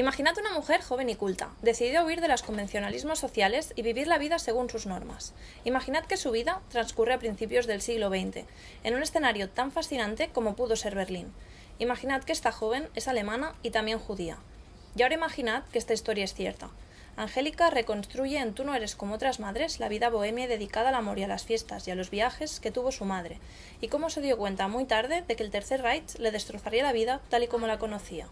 Imaginad una mujer joven y culta, decidida a huir de los convencionalismos sociales y vivir la vida según sus normas. Imaginad que su vida transcurre a principios del siglo XX, en un escenario tan fascinante como pudo ser Berlín. Imaginad que esta joven es alemana y también judía. Y ahora imaginad que esta historia es cierta. Angélica reconstruye en Tú no eres como otras madres la vida bohemia dedicada al amor y a las fiestas y a los viajes que tuvo su madre, y cómo se dio cuenta muy tarde de que el Tercer Reich le destrozaría la vida tal y como la conocía.